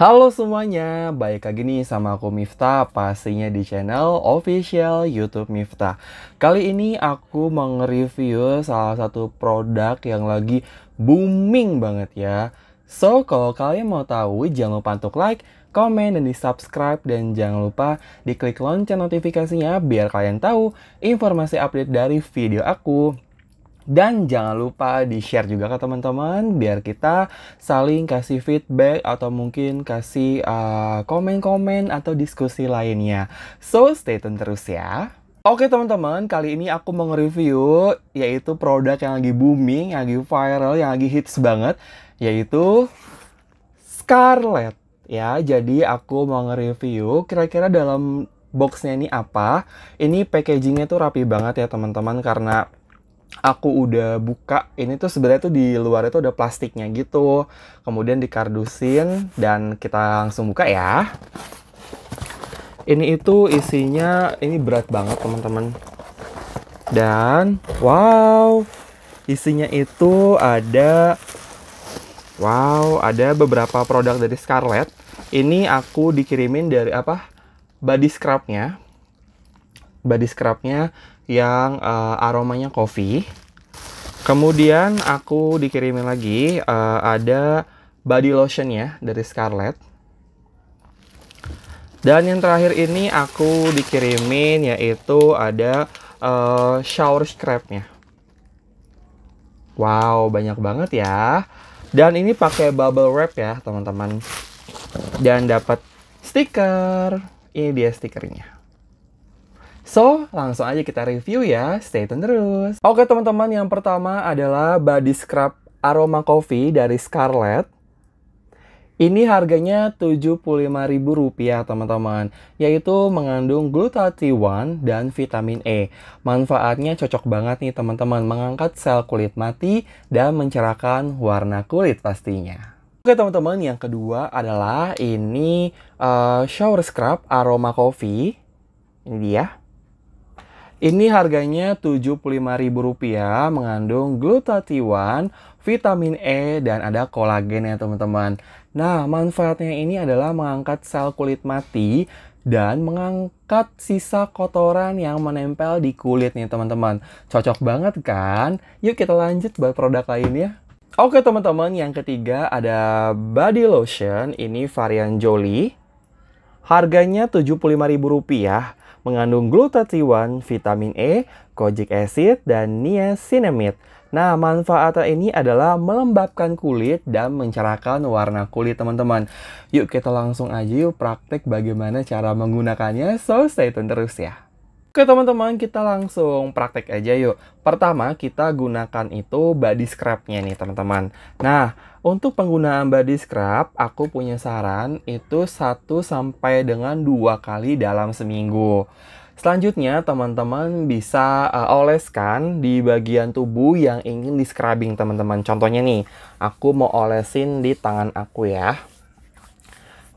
Halo semuanya, baik lagi nih sama aku Mifta, pastinya di channel official YouTube Mifta. Kali ini aku nge-review salah satu produk yang lagi booming banget ya. So, kalau kalian mau tahu jangan lupa untuk like, komen, dan di subscribe dan jangan lupa diklik lonceng notifikasinya biar kalian tahu informasi update dari video aku. Dan jangan lupa di-share juga ke teman-teman biar kita saling kasih feedback atau mungkin kasih eh, komen-komen uh, atau diskusi lainnya. So, stay tune terus ya. Oke teman-teman, kali ini aku mau nge-review yaitu produk yang lagi booming, yang lagi viral, yang lagi hits banget yaitu Scarlett. Ya, jadi aku mau nge-review kira-kira dalam boxnya ini apa. Ini packagingnya tuh rapi banget ya teman-teman karena aku udah buka ini tuh sebenarnya tuh di luar itu ada plastiknya gitu kemudian dikardusin dan kita langsung buka ya ini itu isinya ini berat banget teman-teman dan wow isinya itu ada wow ada beberapa produk dari Scarlett ini aku dikirimin dari apa body scrubnya body scrubnya yang uh, aromanya kopi. Kemudian aku dikirimin lagi uh, ada body lotion ya dari Scarlett. Dan yang terakhir ini aku dikirimin yaitu ada uh, shower scrubnya. Wow, banyak banget ya. Dan ini pakai bubble wrap ya, teman-teman. Dan dapat stiker. Ini dia stikernya. So, langsung aja kita review ya. Stay tune terus. Oke teman-teman, yang pertama adalah body scrub aroma coffee dari Scarlett. Ini harganya Rp75.000 teman-teman, yaitu mengandung glutathione dan vitamin E. Manfaatnya cocok banget nih teman-teman, mengangkat sel kulit mati dan mencerahkan warna kulit pastinya. Oke teman-teman, yang kedua adalah ini uh, shower scrub aroma coffee. Ini dia. Ini harganya Rp75.000 mengandung glutathione, vitamin E, dan ada kolagen ya teman-teman. Nah, manfaatnya ini adalah mengangkat sel kulit mati dan mengangkat sisa kotoran yang menempel di kulit nih teman-teman. Cocok banget kan? Yuk kita lanjut buat produk lainnya. Oke teman-teman, yang ketiga ada body lotion. Ini varian Jolly. Harganya Rp75.000 mengandung glutathione, vitamin E, kojic acid, dan niacinamide. Nah, manfaatnya ini adalah melembabkan kulit dan mencerahkan warna kulit, teman-teman. Yuk, kita langsung aja yuk praktik bagaimana cara menggunakannya. So, stay tune terus ya. Oke teman-teman, kita langsung praktek aja yuk. Pertama, kita gunakan itu body scrubnya nih teman-teman. Nah, untuk penggunaan body scrub aku punya saran itu 1 sampai dengan dua kali dalam seminggu. Selanjutnya, teman-teman bisa uh, oleskan di bagian tubuh yang ingin di scrubbing teman-teman. Contohnya nih, aku mau olesin di tangan aku ya.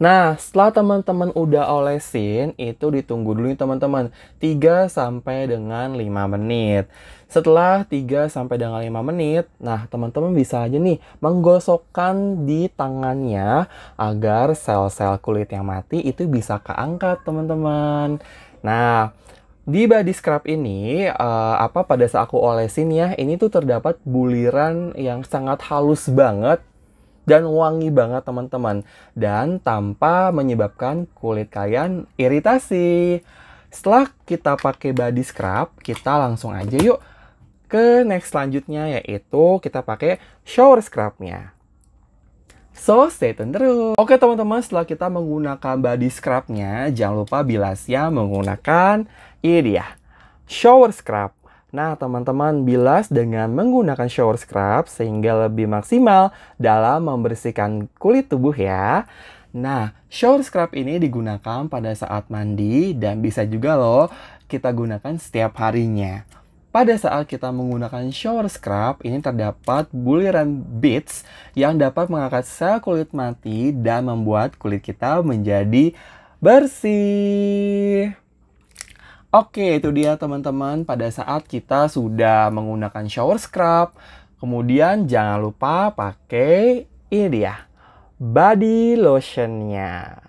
Nah, setelah teman-teman udah olesin, itu ditunggu dulu nih teman-teman. 3 sampai dengan 5 menit. Setelah 3 sampai dengan 5 menit, nah teman-teman bisa aja nih menggosokkan di tangannya agar sel-sel kulit yang mati itu bisa keangkat teman-teman. Nah, di body scrub ini uh, apa pada saat aku olesin ya ini tuh terdapat buliran yang sangat halus banget dan wangi banget teman-teman dan tanpa menyebabkan kulit kalian iritasi. Setelah kita pakai body scrub, kita langsung aja yuk ke next selanjutnya yaitu kita pakai shower scrubnya. So, stay tune terus. Oke teman-teman, setelah kita menggunakan body scrubnya, jangan lupa bilasnya menggunakan ini ya, shower scrub. Nah, teman-teman bilas dengan menggunakan shower scrub sehingga lebih maksimal dalam membersihkan kulit tubuh ya. Nah, shower scrub ini digunakan pada saat mandi dan bisa juga loh kita gunakan setiap harinya. Pada saat kita menggunakan shower scrub, ini terdapat buliran beads yang dapat mengangkat sel kulit mati dan membuat kulit kita menjadi bersih. Oke, itu dia teman-teman. Pada saat kita sudah menggunakan shower scrub, kemudian jangan lupa pakai ini dia, body lotionnya.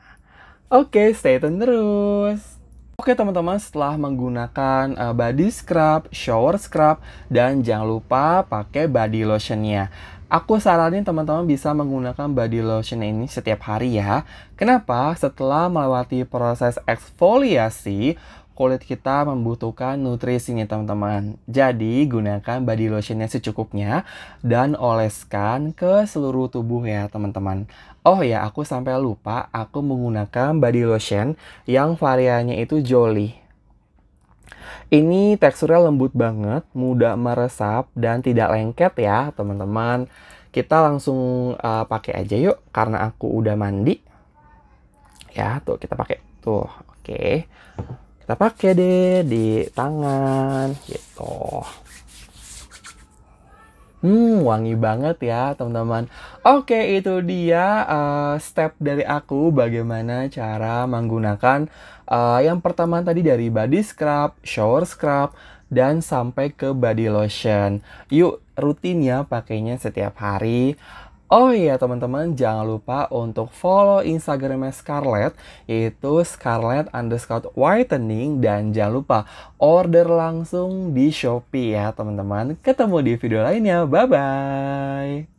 Oke, stay tune terus. Oke teman-teman, setelah menggunakan eh, body scrub, shower scrub, dan jangan lupa pakai body lotionnya. Aku saranin teman-teman bisa menggunakan body lotion ini setiap hari ya. Kenapa? Setelah melewati proses eksfoliasi, kulit kita membutuhkan nutrisi nih teman-teman. Jadi gunakan body lotionnya secukupnya dan oleskan ke seluruh tubuh ya teman-teman. Oh ya, aku sampai lupa aku menggunakan body lotion yang variannya itu Jolly. Ini teksturnya lembut banget, mudah meresap dan tidak lengket ya teman-teman. Kita langsung uh, pakai aja yuk karena aku udah mandi. Ya, tuh kita pakai. Tuh, oke. Okay kita pakai deh di tangan gitu Hmm, wangi banget ya teman-teman. Oke, itu dia uh, step dari aku bagaimana cara menggunakan uh, yang pertama tadi dari body scrub, shower scrub, dan sampai ke body lotion. Yuk rutinnya pakainya setiap hari. Oh iya teman-teman, jangan lupa untuk follow Instagramnya Scarlett, yaitu Scarlett underscore whitening. Dan jangan lupa order langsung di Shopee ya teman-teman. Ketemu di video lainnya, bye-bye.